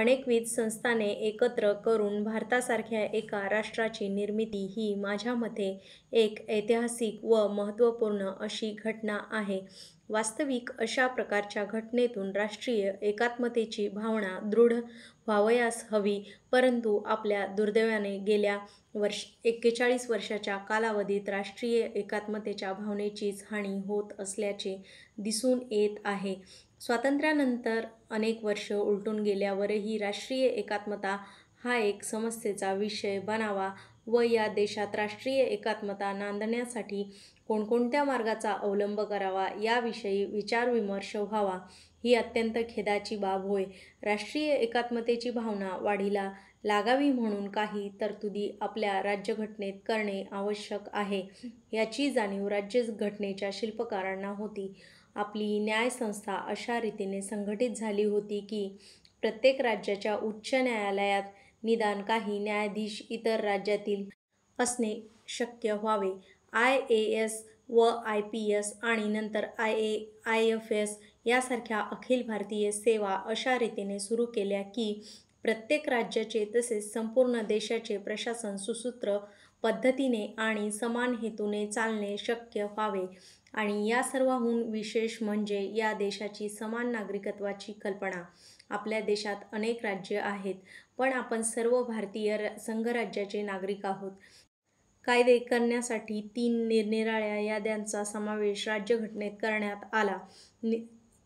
अनेकविध संस्थाने एकत्र करून भारतासारख्या एका राष्ट्राची निर्मिती ही माझ्या मते एक ऐतिहासिक व महत्त्वपूर्ण अशी घटना आहे वास्तविक अशा प्रकारच्या घटनेतून राष्ट्रीय एकात्मतेची भावना दृढ व्हावयास हवी परंतु आपल्या दुर्दैवाने गेल्या वर्ष एक्केचाळीस वर्षाच्या कालावधीत राष्ट्रीय एकात्मतेच्या भावनेचीच हानी होत असल्याचे दिसून येत आहे स्वातंत्र्यानंतर अनेक वर्ष उलटून गेल्यावरही राष्ट्रीय एकात्मता हा एक समस्येचा विषय बनावा व या देशात राष्ट्रीय एकात्मता नांदण्यासाठी कोणकोणत्या मार्गाचा अवलंब करावा याविषयी विचारविमर्श व्हावा ही अत्यंत खेदाची बाब होय राष्ट्रीय एकात्मतेची भावना वाढीला लागावी म्हणून काही तरतुदी आपल्या राज्यघटनेत करणे आवश्यक आहे याची जाणीव राज्यघटनेच्या शिल्पकारांना होती आपली न्यायसंस्था अशा रीतीने संघटित झाली होती की प्रत्येक राज्याच्या उच्च न्यायालयात निदान काही न्यायाधीश इतर राज्यातील असणे शक्य व्हावे आय ए एस व आय पी एस आणि नंतर I A I F S यासारख्या अखिल भारतीय सेवा अशा रीतीने सुरू केल्या की प्रत्येक राज्याचे तसेच संपूर्ण देशाचे प्रशासन सुसूत्र पद्धतीने आणि समान हेतूने चालणे शक्य व्हावे आणि या सर्वांहून विशेष म्हणजे या देशाची समान नागरिकत्वाची कल्पना आपल्या देशात अनेक राज्य आहेत पण आपण सर्व भारतीय संघराज्याचे नागरिक आहोत कायदे करण्यासाठी तीन निरनिराळ्या याद्यांचा समावेश राज्यघटनेत करण्यात आला नि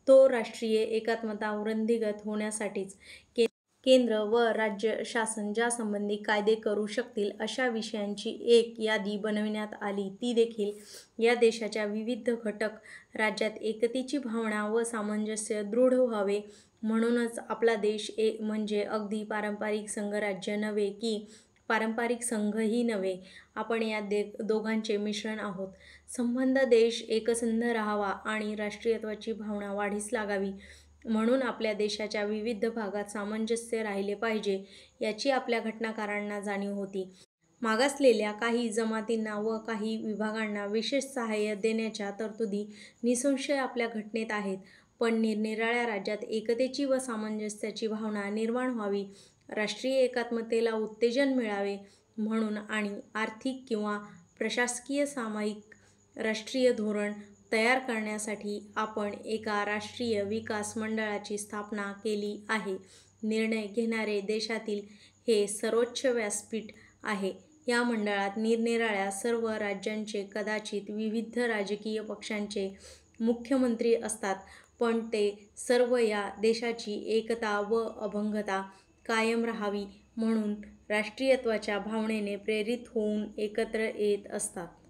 तो राष्ट्रीय एकात्मता वृंदीगत होण्यासाठीच के केंद्र व राज्य शासन ज्यासंबंधी कायदे करू शकतील अशा विषयांची एक यादी बनविण्यात आली ती देखील या देशाच्या विविध घटक राज्यात एकतेची भावना व सामंजस्य दृढ व्हावे म्हणूनच आपला देश ए म्हणजे अगदी पारंपरिक संघराज्य नव्हे की पारंपरिक संघही नव्हे आपण या दे दोघांचे मिश्रण आहोत संबंध देश एकसंध राहावा आणि राष्ट्रीयत्वाची भावना वाढीस लागावी म्हणून आपल्या देशाच्या विविध भागात सामंजस्य राहिले पाहिजे याची आपल्या घटनाकारांना जाणीव होती मागासलेल्या काही जमातींना व काही विभागांना विशेष सहाय्य देण्याच्या तरतुदी निसंशय आपल्या घटनेत आहेत पण निरनिराळ्या राज्यात एकतेची व सामंजस्याची भावना निर्माण व्हावी राष्ट्रीय एकात्मतेला उत्तेजन मिळावे म्हणून आणि आर्थिक किंवा प्रशासकीय सामायिक राष्ट्रीय धोरण तयार करण्यासाठी आपण एका राष्ट्रीय विकास मंडळाची स्थापना केली आहे निर्णय घेणारे देशातील हे सर्वोच्च व्यासपीठ आहे या मंडळात निरनिराळ्या सर्व राज्यांचे कदाचित विविध राजकीय पक्षांचे मुख्यमंत्री असतात पण ते सर्व या देशाची एकता व अभंगता कायम राहावी म्हणून राष्ट्रीयत्वाच्या भावनेने प्रेरित होऊन एकत्र येत असतात